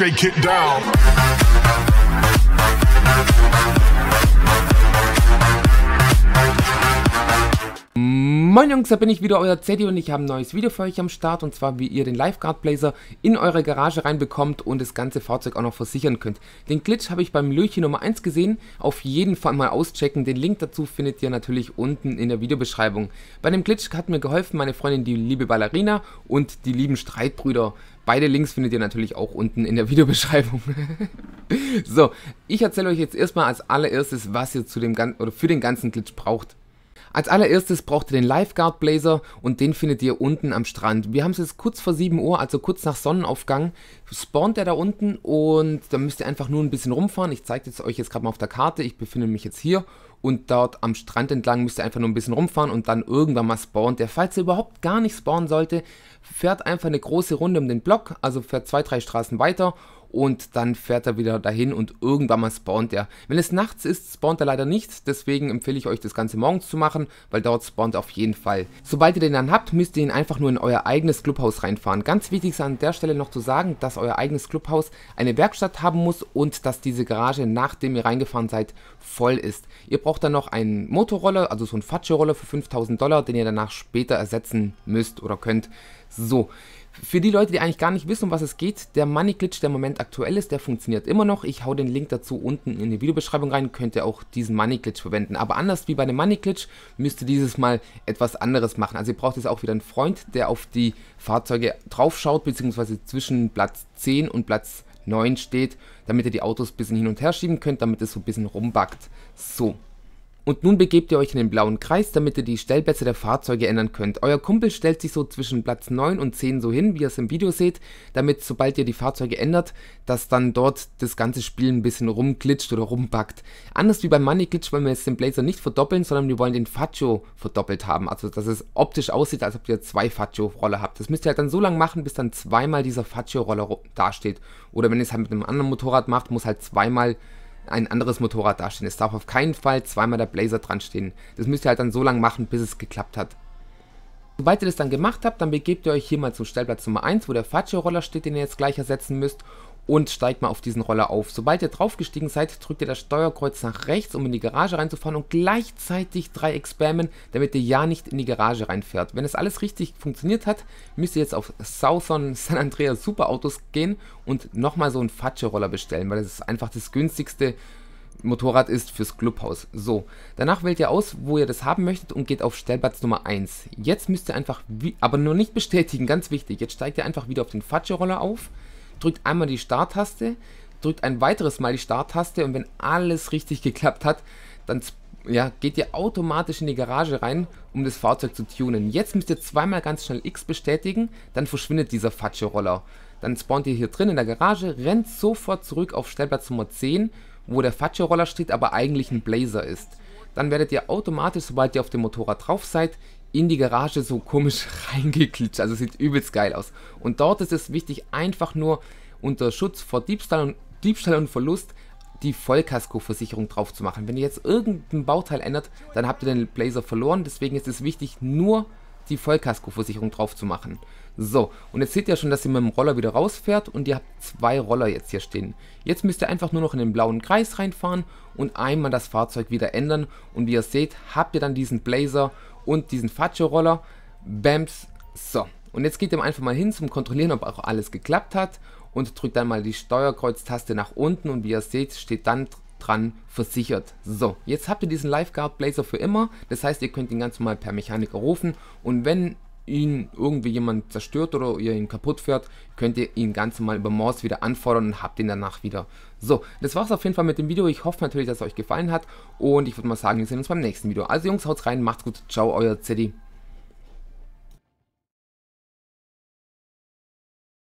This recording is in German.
shake it down. Moin Jungs, da bin ich wieder, euer Zeddy und ich habe ein neues Video für euch am Start und zwar wie ihr den Lifeguard Blazer in eure Garage reinbekommt und das ganze Fahrzeug auch noch versichern könnt. Den Glitch habe ich beim Löchchen Nummer 1 gesehen, auf jeden Fall mal auschecken, den Link dazu findet ihr natürlich unten in der Videobeschreibung. Bei dem Glitch hat mir geholfen meine Freundin die liebe Ballerina und die lieben Streitbrüder. Beide Links findet ihr natürlich auch unten in der Videobeschreibung. so, ich erzähle euch jetzt erstmal als allererstes, was ihr zu dem oder für den ganzen Glitch braucht. Als allererstes braucht ihr den Lifeguard Blazer und den findet ihr unten am Strand. Wir haben es jetzt kurz vor 7 Uhr, also kurz nach Sonnenaufgang, spawnt er da unten und da müsst ihr einfach nur ein bisschen rumfahren. Ich zeige es euch jetzt gerade mal auf der Karte, ich befinde mich jetzt hier und dort am Strand entlang müsst ihr einfach nur ein bisschen rumfahren und dann irgendwann mal spawnt der. Falls ihr überhaupt gar nicht spawnen sollte, fährt einfach eine große Runde um den Block, also fährt zwei, drei Straßen weiter und dann fährt er wieder dahin und irgendwann mal spawnt er. Wenn es nachts ist, spawnt er leider nicht, deswegen empfehle ich euch das Ganze morgens zu machen, weil dort spawnt er auf jeden Fall. Sobald ihr den dann habt, müsst ihr ihn einfach nur in euer eigenes Clubhaus reinfahren. Ganz wichtig ist an der Stelle noch zu sagen, dass euer eigenes Clubhaus eine Werkstatt haben muss und dass diese Garage, nachdem ihr reingefahren seid, voll ist. Ihr braucht dann noch einen Motorroller, also so einen Fatsche-Roller für 5000 Dollar, den ihr danach später ersetzen müsst oder könnt. So, für die Leute, die eigentlich gar nicht wissen, um was es geht, der Money Glitch, der im Moment aktuell ist, der funktioniert immer noch. Ich hau den Link dazu unten in die Videobeschreibung rein, könnt ihr auch diesen Money Glitch verwenden. Aber anders wie bei dem Money Glitch müsst ihr dieses Mal etwas anderes machen. Also ihr braucht jetzt auch wieder einen Freund, der auf die Fahrzeuge drauf schaut, beziehungsweise zwischen Platz 10 und Platz 9 steht, damit ihr die Autos ein bisschen hin und her schieben könnt, damit es so ein bisschen rumbackt. So. Und nun begebt ihr euch in den blauen Kreis, damit ihr die Stellplätze der Fahrzeuge ändern könnt. Euer Kumpel stellt sich so zwischen Platz 9 und 10 so hin, wie ihr es im Video seht, damit sobald ihr die Fahrzeuge ändert, dass dann dort das ganze Spiel ein bisschen rumglitscht oder rumpackt. Anders wie beim Money Glitch wollen wir jetzt den Blazer nicht verdoppeln, sondern wir wollen den Faccio verdoppelt haben. Also dass es optisch aussieht, als ob ihr zwei Faccio-Roller habt. Das müsst ihr halt dann so lange machen, bis dann zweimal dieser Faccio-Roller dasteht. Oder wenn ihr es halt mit einem anderen Motorrad macht, muss halt zweimal ein anderes Motorrad dastehen. Es darf auf keinen Fall zweimal der Blazer dran stehen. Das müsst ihr halt dann so lange machen, bis es geklappt hat. Sobald ihr das dann gemacht habt, dann begebt ihr euch hier mal zum Stellplatz Nummer 1, wo der Faccio-Roller steht, den ihr jetzt gleich ersetzen müsst und steigt mal auf diesen Roller auf. Sobald ihr draufgestiegen seid, drückt ihr das Steuerkreuz nach rechts, um in die Garage reinzufahren und gleichzeitig Dreieck spammen, damit ihr ja nicht in die Garage reinfährt. Wenn es alles richtig funktioniert hat, müsst ihr jetzt auf Southern San Andreas Superautos gehen und nochmal so einen Fatsche-Roller bestellen, weil das ist einfach das günstigste Motorrad ist fürs Clubhaus. So, danach wählt ihr aus, wo ihr das haben möchtet und geht auf Stellplatz Nummer 1. Jetzt müsst ihr einfach, aber nur nicht bestätigen, ganz wichtig, jetzt steigt ihr einfach wieder auf den Fatsche-Roller auf, drückt einmal die Starttaste, drückt ein weiteres Mal die Starttaste und wenn alles richtig geklappt hat, dann ja, geht ihr automatisch in die Garage rein, um das Fahrzeug zu tunen. Jetzt müsst ihr zweimal ganz schnell X bestätigen, dann verschwindet dieser Fatsche-Roller. Dann spawnt ihr hier drin in der Garage, rennt sofort zurück auf Stellplatz Nummer 10, wo der Fatsche-Roller steht, aber eigentlich ein Blazer ist. Dann werdet ihr automatisch, sobald ihr auf dem Motorrad drauf seid, in die Garage so komisch reingeklitscht. Also sieht übelst geil aus. Und dort ist es wichtig, einfach nur unter Schutz vor Diebstahl und, Diebstahl und Verlust die Vollkaskoversicherung drauf zu machen. Wenn ihr jetzt irgendein Bauteil ändert, dann habt ihr den Blazer verloren. Deswegen ist es wichtig, nur die Vollkaskoversicherung drauf zu machen. So, und jetzt seht ihr schon, dass ihr mit dem Roller wieder rausfährt und ihr habt zwei Roller jetzt hier stehen. Jetzt müsst ihr einfach nur noch in den blauen Kreis reinfahren und einmal das Fahrzeug wieder ändern und wie ihr seht, habt ihr dann diesen Blazer und diesen Faccio-Roller. Bams. So. Und jetzt geht ihr einfach mal hin zum Kontrollieren, ob auch alles geklappt hat und drückt dann mal die Steuerkreuztaste nach unten und wie ihr seht, steht dann dran versichert. So, jetzt habt ihr diesen Lifeguard Blazer für immer, das heißt, ihr könnt ihn ganz normal per Mechaniker rufen und wenn ihn irgendwie jemand zerstört oder ihr ihn kaputt fährt, könnt ihr ihn ganz normal über Morse wieder anfordern und habt ihn danach wieder. So, das war's auf jeden Fall mit dem Video. Ich hoffe natürlich, dass es euch gefallen hat und ich würde mal sagen, wir sehen uns beim nächsten Video. Also Jungs, haut rein, macht's gut, ciao, euer Zeddy.